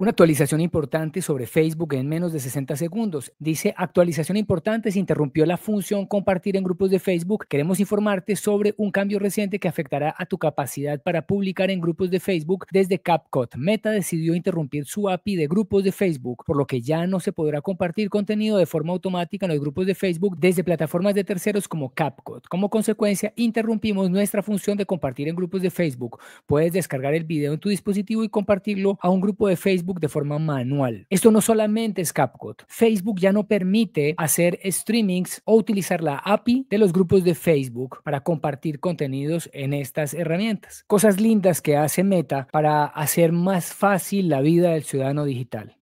Una actualización importante sobre Facebook en menos de 60 segundos. Dice, actualización importante, se interrumpió la función compartir en grupos de Facebook. Queremos informarte sobre un cambio reciente que afectará a tu capacidad para publicar en grupos de Facebook desde CapCut. Meta decidió interrumpir su API de grupos de Facebook, por lo que ya no se podrá compartir contenido de forma automática en los grupos de Facebook desde plataformas de terceros como CapCut. Como consecuencia, interrumpimos nuestra función de compartir en grupos de Facebook. Puedes descargar el video en tu dispositivo y compartirlo a un grupo de Facebook de forma manual. Esto no solamente es CapCut. Facebook ya no permite hacer streamings o utilizar la API de los grupos de Facebook para compartir contenidos en estas herramientas. Cosas lindas que hace Meta para hacer más fácil la vida del ciudadano digital.